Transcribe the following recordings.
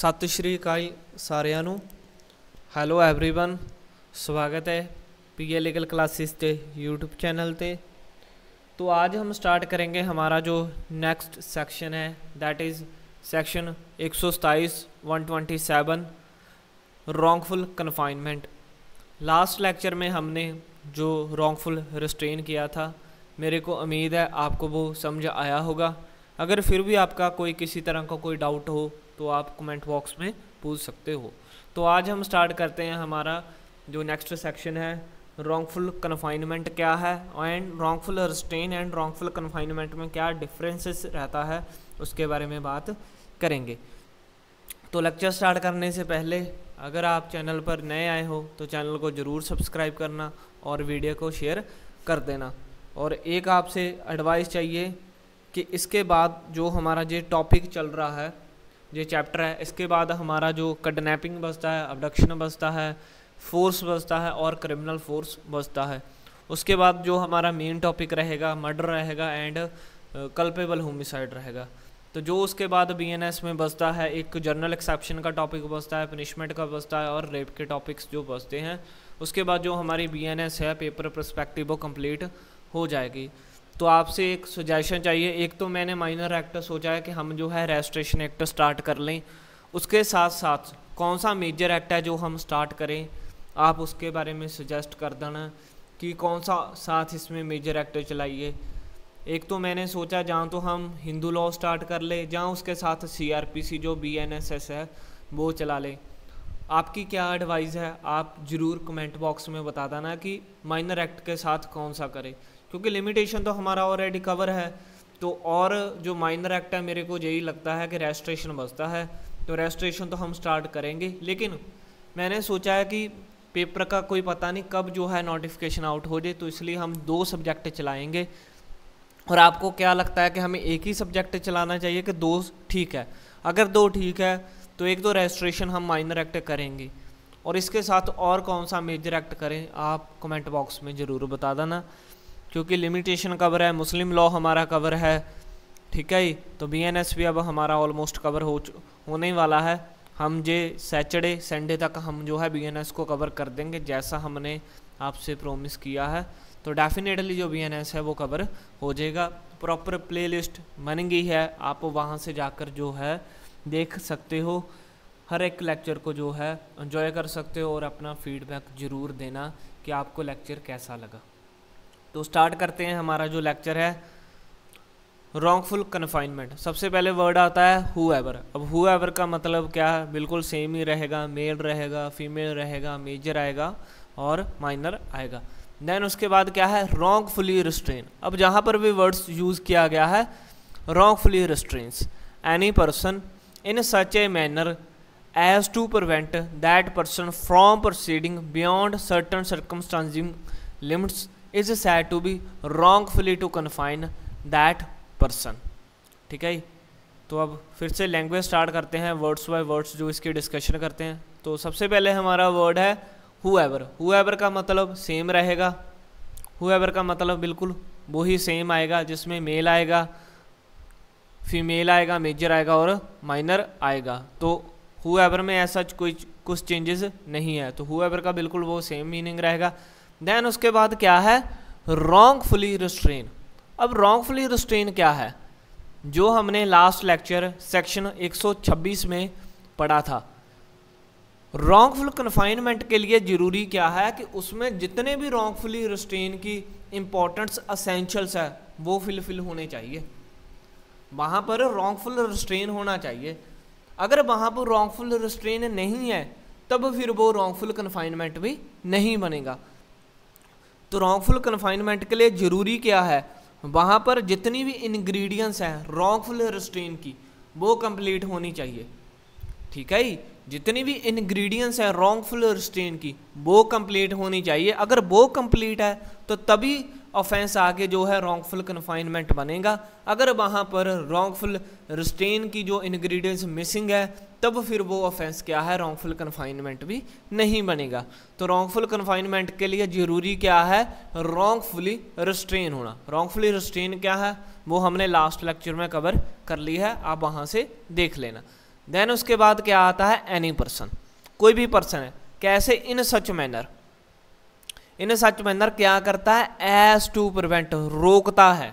सत श्रीकाल ਅਕਾਲ hello everyone स्वागत है पी ए लीगल क्लासिस के यूट्यूब चैनल पर तो आज हम स्टार्ट करेंगे हमारा जो नेक्स्ट सेक्शन है दैट इज़ सेक्शन एक सौ सताईस one twenty seven wrongful confinement last lecture में हमने जो रॉन्गफुल रिस्ट्रेन किया था मेरे को उम्मीद है आपको वो समझ आया होगा अगर फिर भी आपका कोई किसी तरह का कोई डाउट हो तो आप कमेंट बॉक्स में पूछ सकते हो तो आज हम स्टार्ट करते हैं हमारा जो नेक्स्ट सेक्शन है रॉन्गफुल कन्फाइनमेंट क्या है and wrongful restrain and wrongful confinement में क्या डिफरेंसेस रहता है उसके बारे में बात करेंगे तो लेक्चर स्टार्ट करने से पहले अगर आप चैनल पर नए आए हो तो चैनल को ज़रूर सब्सक्राइब करना और वीडियो को शेयर कर देना और एक आपसे एडवाइस चाहिए कि इसके बाद जो हमारा ये टॉपिक चल रहा है ये चैप्टर है इसके बाद हमारा जो कडनेपिंग बचता है अबडक्शन बचता है फोर्स बचता है और क्रिमिनल फोर्स बचता है उसके बाद जो हमारा मेन टॉपिक रहेगा मर्डर रहेगा एंड कल्पेबल होमिसाइड रहेगा तो जो उसके बाद बी में बचता है एक जर्नल एक्सेप्शन का टॉपिक बचता है पनिशमेंट का बचता है और रेप के टॉपिक्स जो बचते हैं उसके बाद जो हमारी बी है पेपर प्रस्पेक्टिव वो कम्प्लीट हो जाएगी तो आपसे एक सजेशन चाहिए एक तो मैंने माइनर एक्ट सोचा है कि हम जो है रजिस्ट्रेशन एक्ट स्टार्ट कर लें उसके साथ साथ कौन सा मेजर एक्ट है जो हम स्टार्ट करें आप उसके बारे में सजेस्ट कर देना कि कौन सा साथ इसमें मेजर एक्ट चलाइए एक तो मैंने सोचा जहाँ तो हम हिंदू लॉ स्टार्ट कर ले जहाँ उसके साथ सीआरपीसी जो बीएनएसएस है वो चला लें आपकी क्या एडवाइस है आप ज़रूर कमेंट बॉक्स में बता देना कि माइनर एक्ट के साथ कौन सा करें क्योंकि लिमिटेशन तो हमारा ऑलरेडी कवर है तो और जो माइनर एक्ट है मेरे को यही लगता है कि रजिस्ट्रेशन बचता है तो रजिस्ट्रेशन तो हम स्टार्ट करेंगे लेकिन मैंने सोचा है कि पेपर का कोई पता नहीं कब जो है नोटिफिकेशन आउट हो जाए तो इसलिए हम दो सब्जेक्ट चलाएंगे और आपको क्या लगता है कि हमें एक ही सब्जेक्ट चलाना चाहिए कि दो ठीक है अगर दो ठीक है तो एक दो तो रजिस्ट्रेशन हम माइनर एक्ट करेंगे और इसके साथ और कौन सा मेजर एक्ट करें आप कमेंट बॉक्स में ज़रूर बता देना क्योंकि लिमिटेशन कवर है मुस्लिम लॉ हमारा कवर है ठीक है तो बी एन एस भी अब हमारा ऑलमोस्ट कवर हो होने ही वाला है हम जे सैटरडे संडे तक हम जो है बी एन एस को कवर कर देंगे जैसा हमने आपसे प्रोमिस किया है तो डेफिनेटली जो बी एन एस है वो कवर हो जाएगा प्रॉपर प्ले लिस्ट बन गई है आप वहाँ से जाकर जो है देख सकते हो हर एक लेक्चर को जो है एंजॉय कर सकते हो और अपना फीडबैक ज़रूर देना कि आपको लेक्चर कैसा लगा तो स्टार्ट करते हैं हमारा जो लेक्चर है रॉन्गफुल कन्फाइनमेंट सबसे पहले वर्ड आता है हु एवर अब हु एवर का मतलब क्या है बिल्कुल सेम ही रहेगा मेल रहेगा फीमेल रहेगा मेजर आएगा और माइनर आएगा देन उसके बाद क्या है रॉन्गफुली रिस्ट्रेन अब जहाँ पर भी वर्ड्स यूज़ किया गया है fully restrain any person in such a manner as to prevent that person from proceeding beyond certain circumscribing limits is said to be wrongfully to confine that person ठीक है तो अब फिर से लैंग्वेज स्टार्ट करते हैं वर्ड्स बाय वर्ड्स जो इसकी डिस्कशन करते हैं तो सबसे पहले हमारा वर्ड है हु हु एवर का मतलब सेम रहेगा एवर का मतलब बिल्कुल वही सेम आएगा जिसमें मेल आएगा फीमेल आएगा मेजर आएगा और माइनर आएगा तो हुएवर में ऐसा कोई कुछ चेंजेस नहीं है तो एवर का बिल्कुल वो सेम मीनिंग रहेगा देन उसके बाद क्या है फुली रिस्ट्रेन अब रॉन्गफुली रिस्ट्रेन क्या है जो हमने लास्ट लेक्चर सेक्शन 126 में पढ़ा था रॉन्गफुल कन्फाइनमेंट के लिए ज़रूरी क्या है कि उसमें जितने भी रॉन्गफुली रिस्ट्रेन की इम्पोर्टेंट्स असेंशल्स है वो फिलफिल होने चाहिए वहाँ पर रॉन्गफुल रिस्ट्रेन होना चाहिए अगर वहाँ पर रॉन्गफुल रिस्ट्रेन नहीं है तब फिर वो रॉन्गफुल कन्फाइनमेंट भी नहीं बनेगा तो रॉन्गफुल कन्फाइनमेंट के लिए ज़रूरी क्या है वहाँ पर जितनी भी इन्ग्रीडियंट्स हैं रॉन्गफुल रिस्ट्रेन की वो कंप्लीट होनी चाहिए ठीक है जितनी भी इन्ग्रीडियंट्स हैं रॉन्गफुल रिस्ट्रेन की वो कंप्लीट होनी चाहिए अगर वो कंप्लीट है तो तभी ऑफेंस आगे जो है रॉन्गफुल कन्फाइनमेंट बनेगा अगर वहाँ पर रॉन्गफुल रिस्टेन की जो इन्ग्रीडियंट्स मिसिंग है तब फिर वो ऑफेंस क्या है रॉन्गफुल कन्फाइनमेंट भी नहीं बनेगा तो रॉन्गफुल कन्फाइनमेंट के लिए ज़रूरी क्या है रॉन्गफुली रिस्ट्रेन होना रॉन्गफुली रिस्ट्रेन क्या है वो हमने लास्ट लेक्चर में कवर कर ली है आप वहाँ से देख लेना देन उसके बाद क्या आता है एनी पर्सन कोई भी पर्सन है कैसे इन सच मैनर इन सच अंदर क्या करता है एस टू प्रिवेंट रोकता है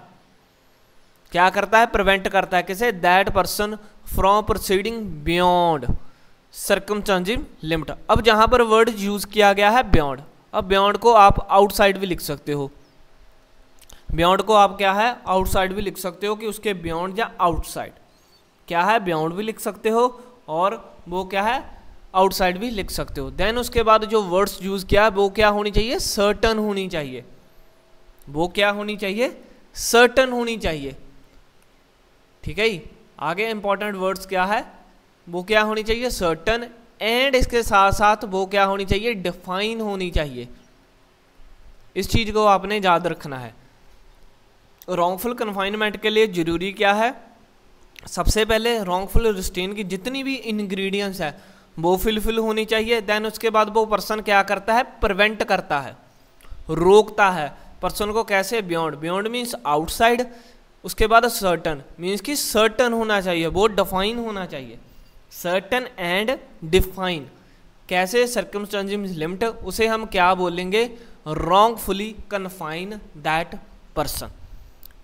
क्या करता है प्रिवेंट करता है किसे that person from proceeding beyond circumscribing limit अब जहां पर वर्ड यूज़ किया गया है बियॉन्ड अब बियॉन्ड को आप आउटसाइड भी लिख सकते हो बियॉन्ड को आप क्या है आउटसाइड भी लिख सकते हो कि उसके बियॉन्ड या आउटसाइड क्या है बियॉन्ड भी लिख सकते हो और वो क्या है आउटसाइड भी लिख सकते हो देन उसके बाद जो वर्ड्स यूज़ किया वो क्या होनी चाहिए सर्टन होनी चाहिए वो क्या होनी चाहिए सर्टन होनी चाहिए ठीक है आगे इंपॉर्टेंट वर्ड्स क्या है वो क्या होनी चाहिए सर्टन एंड इसके साथ साथ वो क्या होनी चाहिए डिफाइन होनी चाहिए इस चीज़ को आपने याद रखना है रॉन्गफुल कन्फाइनमेंट के लिए ज़रूरी क्या है सबसे पहले रॉन्गफुल रिस्टेन की जितनी भी इंग्रेडिएंट्स है वो फुलफिल होनी चाहिए देन उसके बाद वो पर्सन क्या करता है प्रिवेंट करता है रोकता है पर्सन को कैसे बियॉन्ड बियॉन्ड मीन्स आउटसाइड उसके बाद सर्टन मीन्स कि सर्टन होना चाहिए वो डिफाइन होना चाहिए सर्टन एंड डिफाइन कैसे सर्कमस्टेंसिम लिमिट उसे हम क्या बोलेंगे रॉन्गफुली कन्फाइन दैट पर्सन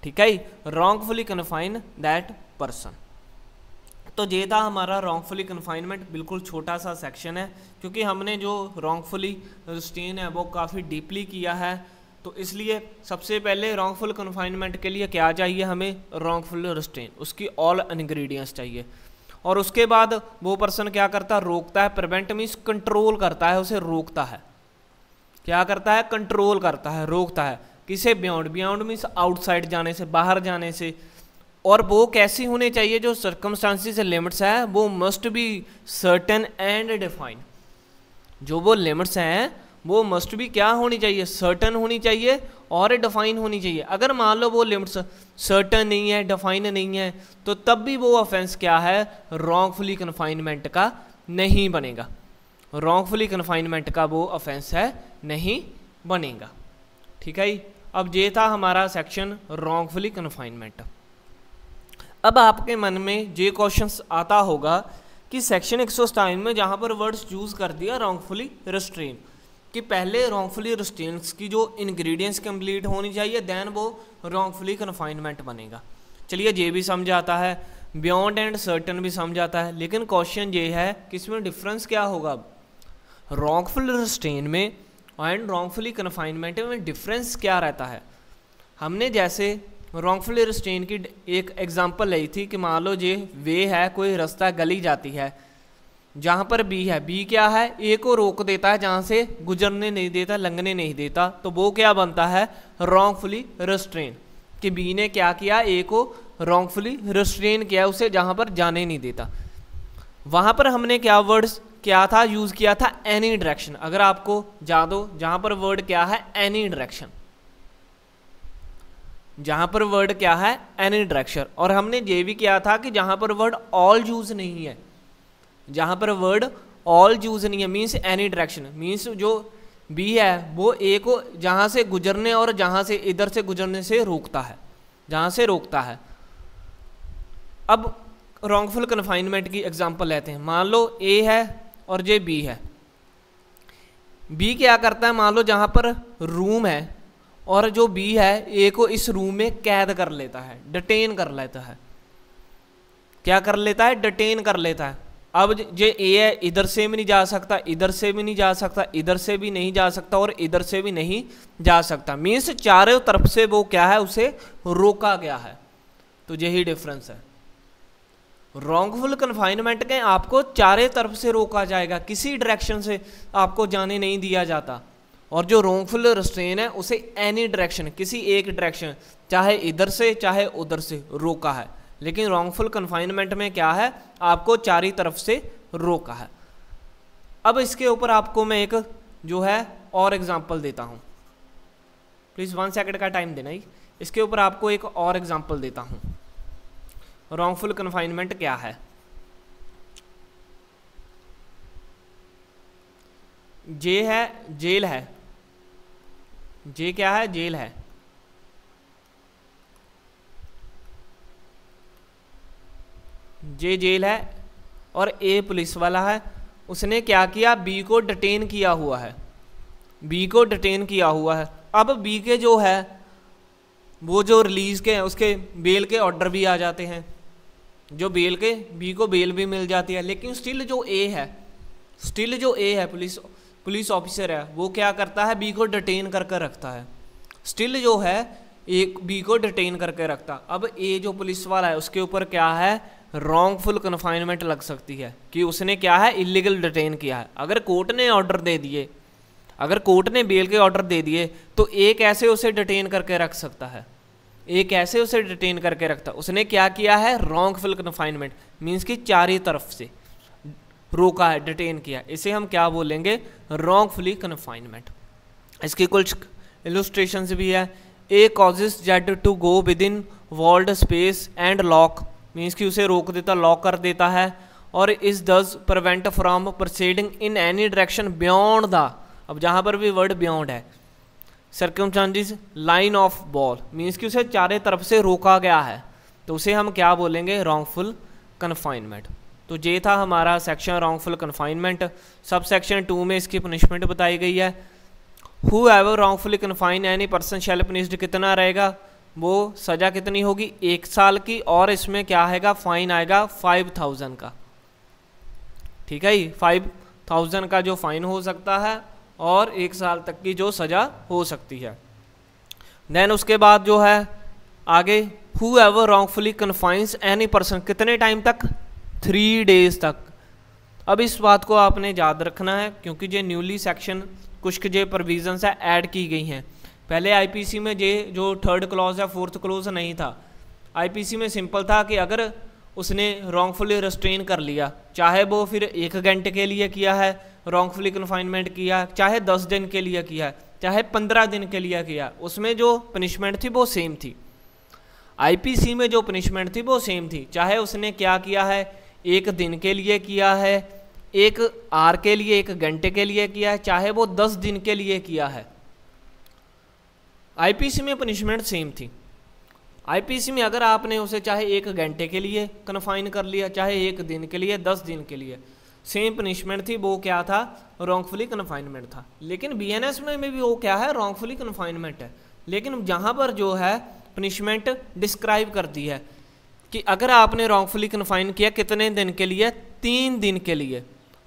ठीक है रॉन्गफुली कन्फाइन दैट पर्सन तो ये था हमारा रॉन्गफुली कन्फाइनमेंट बिल्कुल छोटा सा सेक्शन है क्योंकि हमने जो रॉन्गफुली स्टेन है वो काफ़ी डीपली किया है तो इसलिए सबसे पहले रॉन्गफुल कन्फाइनमेंट के लिए क्या चाहिए हमें रॉन्गफुल रिस्टेन उसकी ऑल इन्ग्रीडियंट्स चाहिए और उसके बाद वो पर्सन क्या करता है रोकता है प्रिवेंट मीन्स कंट्रोल करता है उसे रोकता है क्या करता है कंट्रोल करता है रोकता है किसे बियॉन्ड बियॉन्ड मीन्स आउटसाइड जाने से बाहर जाने से और वो कैसी होने चाहिए जो सर्कमस्टांसिस लिमिट्स है वो must be certain and define जो वो लिमिट्स हैं वो मस्ट भी क्या होनी चाहिए सर्टन होनी चाहिए और डिफाइन होनी चाहिए अगर मान लो वो लिमिट्स सर्टन नहीं है डिफाइन नहीं है तो तब भी वो ऑफेंस क्या है रॉन्गफुली कन्फाइनमेंट का नहीं बनेगा रॉन्गफुली कन्फाइनमेंट का वो ऑफेंस है नहीं बनेगा ठीक है जी अब ये था हमारा सेक्शन रॉन्गफुली कन्फाइनमेंट अब आपके मन में ये क्वेश्चन आता होगा कि सेक्शन एक सौ में जहाँ पर वर्ड्स चूज़ कर दिया रॉन्गफुली रिस्ट्रेन कि पहले रॉन्गफुली रिस्ट्रेंट्स की जो इंग्रेडिएंट्स कंप्लीट होनी चाहिए दैन वो रॉन्गफुली कन्फाइनमेंट बनेगा चलिए ये भी समझ आता है बियॉन्ड एंड सर्टन भी समझ आता है लेकिन क्वेश्चन ये है कि इसमें डिफरेंस क्या होगा अब रॉन्गफुल रिस्ट्रेन में एंड रॉन्गफुली कन्फाइनमेंट में डिफरेंस क्या रहता है हमने जैसे रॉन्गफुली रिस्ट्रेन की एक एग्जांपल ली थी कि मान लो ये वे है कोई रास्ता गली जाती है जहाँ पर बी है बी क्या है ए को रोक देता है जहाँ से गुजरने नहीं देता लंघने नहीं देता तो वो क्या बनता है रॉन्गफुली रिस्ट्रेन कि बी ने क्या किया ए को रोंगफुली रिस्ट्रेन किया उसे जहाँ पर जाने नहीं देता वहाँ पर हमने क्या वर्ड्स क्या था यूज़ किया था एनी डायरेक्शन अगर आपको जा दो जहाँ पर वर्ड क्या है एनी डायरेक्शन जहाँ पर वर्ड क्या है एन इंट्रैक्शन और हमने ये भी किया था कि जहाँ पर वर्ड ऑल यूज नहीं है जहाँ पर वर्ड ऑल यूज नहीं है मीन्स एनी डायरेक्शन मीन्स जो बी है वो ए को जहाँ से गुजरने और जहाँ से इधर से गुजरने से रोकता है जहाँ से रोकता है अब रॉन्गफुल कन्फाइनमेंट की एग्जाम्पल लेते हैं मान लो ए है और ये बी है बी क्या करता है मान लो जहाँ पर रूम है और जो बी है ए को इस रूम में कैद कर लेता है डिटेन कर लेता है क्या कर लेता है डिटेन कर लेता है अब जो ए है इधर से भी नहीं जा सकता इधर से भी नहीं जा सकता इधर से भी नहीं जा सकता और इधर से भी नहीं जा सकता मीन्स चारों तरफ से वो क्या है उसे रोका गया है तो यही डिफरेंस है रॉन्गफुल कन्फाइनमेंट के आपको चारों तरफ से रोका जाएगा किसी डायरेक्शन से आपको जाने नहीं दिया जाता और जो रोंगफुल रस्टेन है उसे एनी डायरेक्शन किसी एक डायरेक्शन चाहे इधर से चाहे उधर से रोका है लेकिन रॉन्गफुल कन्फाइनमेंट में क्या है आपको चारी तरफ से रोका है अब इसके ऊपर आपको मैं एक जो है और एग्जाम्पल देता हूँ प्लीज़ वन सेकंड का टाइम देना ही इसके ऊपर आपको एक और एग्जाम्पल देता हूँ रोंगफुल कन्फाइनमेंट क्या है जे है जेल है जे क्या है जेल है जे जेल है और ए पुलिस वाला है उसने क्या किया बी को डिटेन किया हुआ है बी को डिटेन किया हुआ है अब बी के जो है वो जो रिलीज़ के हैं उसके बेल के ऑर्डर भी आ जाते हैं जो बेल के बी को बेल भी मिल जाती है लेकिन स्टिल जो ए है स्टिल जो ए है पुलिस पुलिस ऑफिसर है वो क्या करता है बी को डिटेन करके रखता है स्टिल जो है एक बी को डिटेन करके रखता अब ए जो पुलिस वाला है उसके ऊपर क्या है रॉन्गफुल कन्फाइनमेंट लग सकती है कि उसने क्या है इलीगल डिटेन किया है अगर कोर्ट ने ऑर्डर दे दिए अगर कोर्ट ने बेल के ऑर्डर दे दिए तो ए कैसे उसे डिटेन करके रख सकता है ए कैसे उसे डिटेन करके रखता उसने क्या किया है रॉन्गफुल कन्फाइनमेंट मीन्स कि ही तरफ से रोका है डिटेन किया इसे हम क्या बोलेंगे रॉन्गफुली कन्फाइनमेंट इसकी कुछ इलुस्ट्रेशन भी है A causes Z to go within walled space and lock means कि उसे रोक देता लॉक कर देता है और इस thus prevent from proceeding in any direction beyond the अब जहाँ पर भी वर्ड बियॉन्ड है circum circumscribing line of wall means कि उसे चारों तरफ से रोका गया है तो उसे हम क्या बोलेंगे रॉन्गफुल कन्फाइनमेंट तो ये था हमारा section wrongful confinement sub section two में इसकी पनिशमेंट बताई गई है whoever wrongfully confine any person shall punished कितना रहेगा वो सज़ा कितनी होगी एक साल की और इसमें क्या आएगा फ़ाइन आएगा फाइव थाउजेंड का ठीक है जी फाइव थाउजेंड का जो फ़ाइन हो सकता है और एक साल तक की जो सज़ा हो सकती है देन उसके बाद जो है आगे whoever wrongfully confines any person कितने टाइम तक थ्री डेज तक अब इस बात को आपने याद रखना है क्योंकि ये न्यूली सेक्शन कुछ जो प्रोविजंस है ऐड की गई हैं पहले आईपीसी में ये जो थर्ड क्लॉज है फोर्थ क्लॉज नहीं था आईपीसी में सिंपल था कि अगर उसने रॉन्गफुली रेस्ट्रेन कर लिया चाहे वो फिर एक घंटे के लिए किया है रॉन्गफुली कन्फाइनमेंट किया चाहे दस दिन के लिए किया है चाहे पंद्रह दिन के लिए किया उसमें जो पनिशमेंट थी वो सेम थी आईपीसी में जो पनिशमेंट थी वो सेम थी चाहे उसने क्या किया है एक दिन के लिए किया है एक आर के लिए एक घंटे के लिए किया है चाहे वो दस दिन के लिए किया है आईपीसी में पनिशमेंट सेम थी आईपीसी में अगर आपने उसे चाहे एक घंटे के लिए कन्फाइन कर लिया चाहे एक दिन के लिए दस दिन के लिए सेम पनिशमेंट थी वो क्या था रॉन्गफुली कन्फाइनमेंट था लेकिन बीएनएस में भी वो क्या है रॉन्गफुली कन्फाइनमेंट है लेकिन जहाँ पर जो है पनिशमेंट डिस्क्राइब करती है कि अगर आपने रॉन्गफुली कन्फाइन किया कितने दिन के लिए तीन दिन के लिए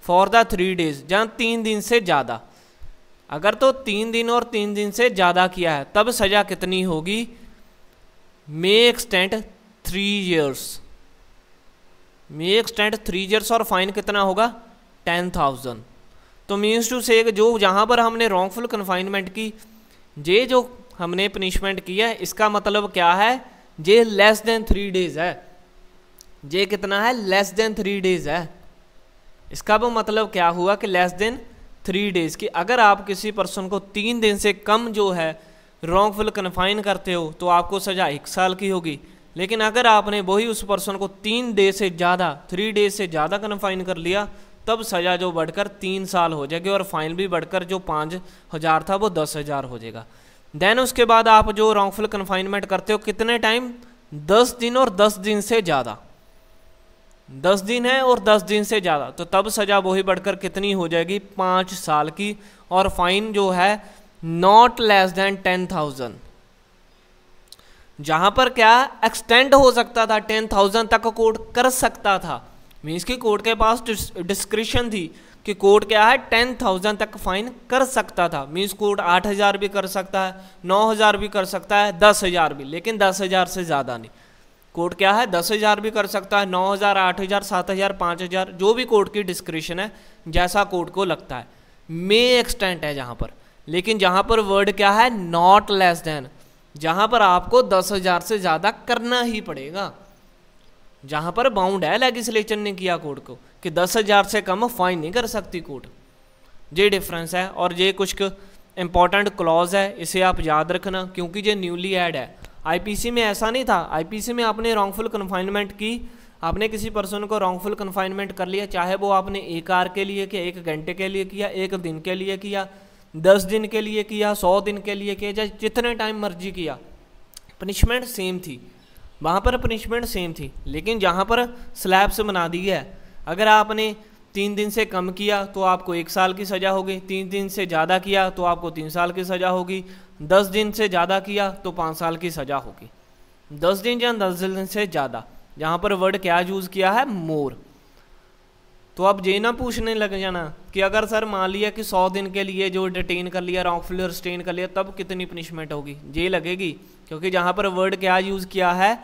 फॉर द थ्री डेज जहाँ तीन दिन से ज़्यादा अगर तो तीन दिन और तीन दिन से ज़्यादा किया है तब सज़ा कितनी होगी may extend three years may extend three years और फाइन कितना होगा टेन थाउजेंड तो मीन्स टू से जो जहाँ पर हमने रॉन्गफुल कन्फाइनमेंट की ये जो हमने पनिशमेंट किया है इसका मतलब क्या है जे लेस देन थ्री डेज है जे कितना है लेस देन थ्री डेज है इसका वो मतलब क्या हुआ कि लेस देन थ्री डेज कि अगर आप किसी पर्सन को तीन दिन से कम जो है रॉन्गफुल कन्फाइन करते हो तो आपको सज़ा एक साल की होगी लेकिन अगर आपने वही उस पर्सन को तीन डे से ज़्यादा थ्री डेज से ज़्यादा कन्फाइन कर लिया तब सज़ा जो बढ़कर तीन साल हो जाएगी और फाइन भी बढ़कर जो पाँच हज़ार था वो दस हज़ार हो जाएगा देन उसके बाद आप जो रॉन्गफुल कन्फाइनमेंट करते हो कितने टाइम दस दिन और दस दिन से ज़्यादा दस दिन है और दस दिन से ज़्यादा तो तब सज़ा वही बढ़कर कितनी हो जाएगी पाँच साल की और फाइन जो है not less than ten thousand जहाँ पर क्या एक्सटेंड हो सकता था टेन थाउजेंड तक कोर्ट कर सकता था मीन्स की कोर्ट के पास डिस्क्रिप्शन थी कि कोर्ट क्या है टेन थाउजेंड तक फाइन कर सकता था मीन्स कोर्ट आठ हज़ार भी कर सकता है नौ हज़ार भी कर सकता है दस हज़ार भी लेकिन दस हज़ार से ज़्यादा नहीं कोर्ट क्या है दस हज़ार भी कर सकता है नौ हज़ार आठ हज़ार सात हज़ार पाँच हज़ार जो भी कोर्ट की डिस्क्रिप्शन है जैसा कोर्ट को लगता है मे एक्सटेंट है जहाँ पर लेकिन जहाँ पर वर्ड क्या है नॉट लेस देन जहाँ पर आपको दस हज़ार से ज़्यादा करना ही पड़ेगा जहाँ पर बाउंड है लेगिसलेचर ने किया कोर्ट को कि दस हज़ार से कम फाइन नहीं कर सकती कोर्ट ये डिफरेंस है और ये कुछ इंपॉर्टेंट क्लॉज है इसे आप याद रखना क्योंकि ये न्यूली ऐड है आईपीसी में ऐसा नहीं था आईपीसी में आपने रॉन्गफुल कन्फाइनमेंट की आपने किसी पर्सन को रॉन्गफुल कन्फाइनमेंट कर लिया चाहे वो आपने एक आर के लिए किया एक घंटे के लिए किया एक दिन के लिए किया दस दिन के लिए किया सौ दिन के लिए किया जितने टाइम मर्जी किया पनिशमेंट सेम थी वहाँ पर पनिशमेंट सेम थी लेकिन जहाँ पर स्लैब से बना दी है अगर आपने तीन दिन से कम किया तो आपको एक साल की सज़ा होगी तीन दिन से ज़्यादा किया तो आपको तीन साल की सज़ा होगी दस दिन से ज़्यादा किया तो पाँच साल की सज़ा होगी दस दिन या दस दिन से ज़्यादा जहाँ पर वर्ड क्या यूज़ किया है मोर तो आप ये ना पूछने लग जाना कि अगर सर मान लिया कि सौ दिन के लिए जो डिटेन कर लिया रॉक फ्लोर स्टेन कर लिया तब कितनी पनिशमेंट होगी जे लगेगी क्योंकि जहाँ पर वर्ड क्या यूज़ किया है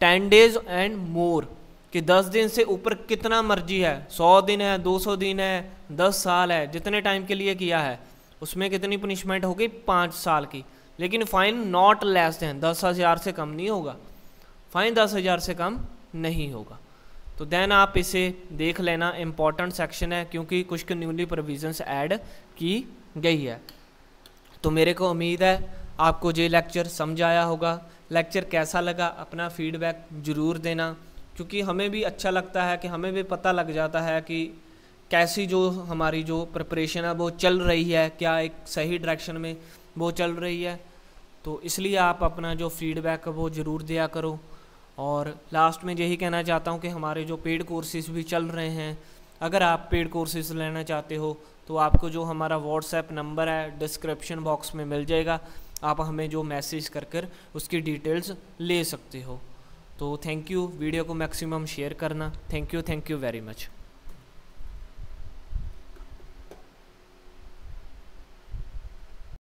टेन डेज एंड मोर कि दस दिन से ऊपर कितना मर्जी है सौ दिन है दो सौ दिन है दस साल है जितने टाइम के लिए किया है उसमें कितनी पनिशमेंट होगी पाँच साल की लेकिन फ़ाइन नॉट लेस दैन दस हज़ार से कम नहीं होगा फ़ाइन दस हज़ार से कम नहीं होगा तो देन आप इसे देख लेना इम्पॉर्टेंट सेक्शन है क्योंकि कुछ न्यूली प्रोविजन्स ऐड की गई है तो मेरे को उम्मीद है आपको ये लेक्चर समझ आया होगा लेक्चर कैसा लगा अपना फीडबैक ज़रूर देना क्योंकि हमें भी अच्छा लगता है कि हमें भी पता लग जाता है कि कैसी जो हमारी जो प्रिपरेशन है वो चल रही है क्या एक सही डायरेक्शन में वो चल रही है तो इसलिए आप अपना जो फीडबैक है वो ज़रूर दिया करो और लास्ट में यही कहना चाहता हूँ कि हमारे जो पेड कोर्सेज भी चल रहे हैं अगर आप पेड कोर्सेज लेना चाहते हो तो आपको जो हमारा व्हाट्सएप नंबर है डिस्क्रिप्शन बॉक्स में मिल जाएगा आप हमें जो मैसेज कर कर उसकी डिटेल्स ले सकते हो तो थैंक यू वीडियो को मैक्सिमम शेयर करना thank you thank you very much